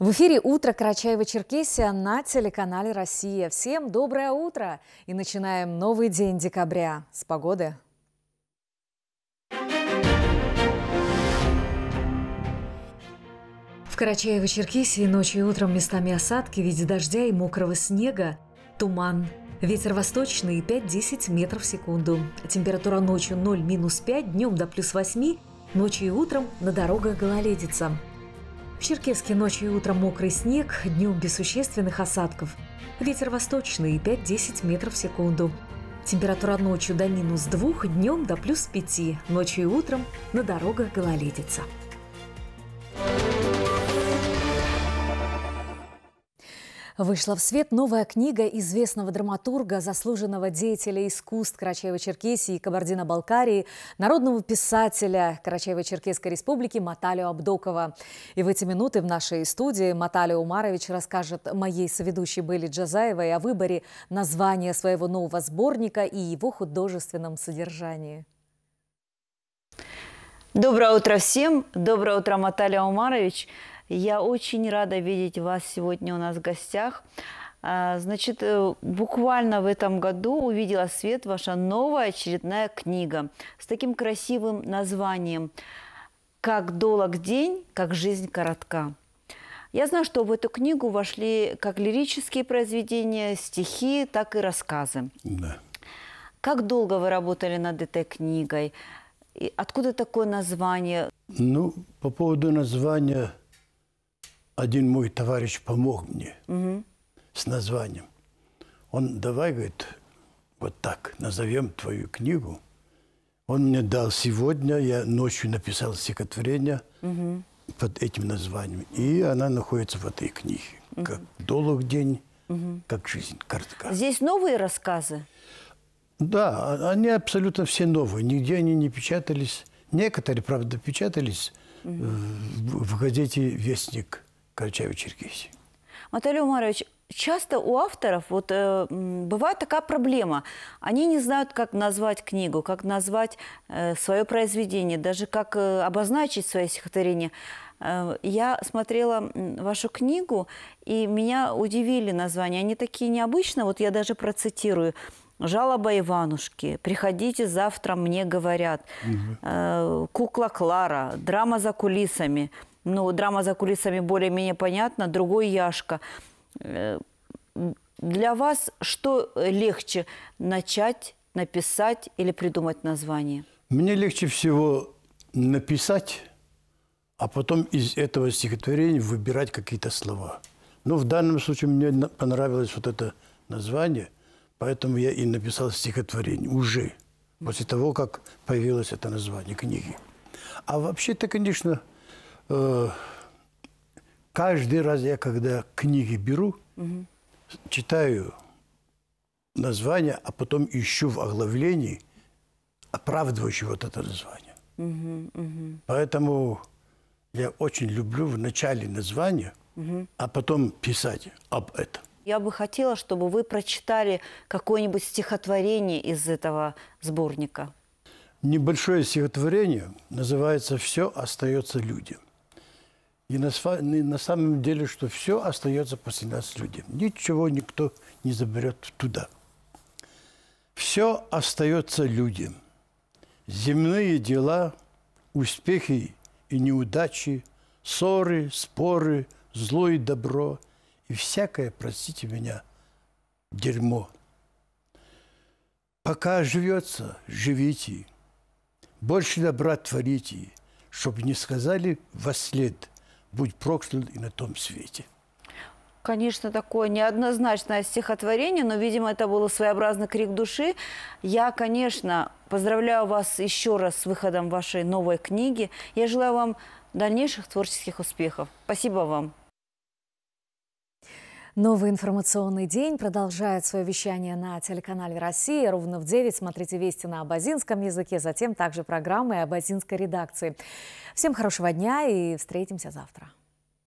В эфире «Утро Карачаева-Черкесия» на телеканале «Россия». Всем доброе утро! И начинаем новый день декабря с погоды. В Карачаево-Черкесии ночью и утром местами осадки в виде дождя и мокрого снега, туман, Ветер восточный 5-10 метров в секунду. Температура ночью 0-5, днем до плюс 8, ночью и утром на дорогах гололедица. В Черкеске ночью и утром мокрый снег, днем без существенных осадков. Ветер восточный 5-10 метров в секунду. Температура ночью до минус 2, днем до плюс 5, ночью и утром на дорогах гололедица. Вышла в свет новая книга известного драматурга, заслуженного деятеля искусств Карачаево-Черкесии и Кабардино-Балкарии, народного писателя Карачаево-Черкесской республики Маталио Абдокова. И в эти минуты в нашей студии Маталио Умарович расскажет моей соведущей Белли Джазаевой о выборе названия своего нового сборника и его художественном содержании. Доброе утро всем! Доброе утро, Маталио Умарович! Я очень рада видеть вас сегодня у нас в гостях. А, значит, э, буквально в этом году увидела свет ваша новая очередная книга с таким красивым названием «Как долг день, как жизнь коротка». Я знаю, что в эту книгу вошли как лирические произведения, стихи, так и рассказы. Да. Как долго вы работали над этой книгой? И откуда такое название? Ну, по поводу названия – один мой товарищ помог мне угу. с названием. Он давай, говорит, вот так назовем твою книгу. Он мне дал сегодня, я ночью написал стихотворение угу. под этим названием. И она находится в этой книге. Угу. Как долг день, угу. как жизнь, картка. Здесь новые рассказы? Да, а, они абсолютно все новые. Нигде они не печатались. Некоторые, правда, печатались угу. в, в газете «Вестник». Карачаево-Черкесии. Наталья Умарович, часто у авторов вот, э, бывает такая проблема. Они не знают, как назвать книгу, как назвать э, свое произведение, даже как э, обозначить свое стихотворение. Э, я смотрела вашу книгу, и меня удивили названия. Они такие необычные, вот я даже процитирую. «Жалоба Иванушки», «Приходите завтра, мне говорят», угу. «Кукла Клара», «Драма за кулисами», ну, драма за кулисами более-менее понятна. Другой Яшка. Э, для вас что легче начать, написать или придумать название? Мне легче всего написать, а потом из этого стихотворения выбирать какие-то слова. Но ну, в данном случае мне понравилось вот это название, поэтому я и написал стихотворение уже, после того, как появилось это название книги. А вообще-то, конечно, Э, каждый раз я, когда книги беру, угу. читаю название, а потом ищу в оглавлении оправдывающий вот это название. Угу, угу. Поэтому я очень люблю в начале название, угу. а потом писать об этом. Я бы хотела, чтобы вы прочитали какое-нибудь стихотворение из этого сборника. Небольшое стихотворение называется «Все остается людям». И на, на самом деле, что все остается после нас людям. Ничего никто не заберет туда. Все остается людям. Земные дела, успехи и неудачи, ссоры, споры, зло и добро и всякое, простите меня, дерьмо. Пока живется, живите, больше добра творите, чтобы не сказали во след – будь проклят и на том свете. Конечно, такое неоднозначное стихотворение, но, видимо, это было своеобразный крик души. Я, конечно, поздравляю вас еще раз с выходом вашей новой книги. Я желаю вам дальнейших творческих успехов. Спасибо вам. Новый информационный день продолжает свое вещание на телеканале «Россия». Ровно в 9 смотрите вести на абазинском языке, затем также программы абазинской редакции. Всем хорошего дня и встретимся завтра.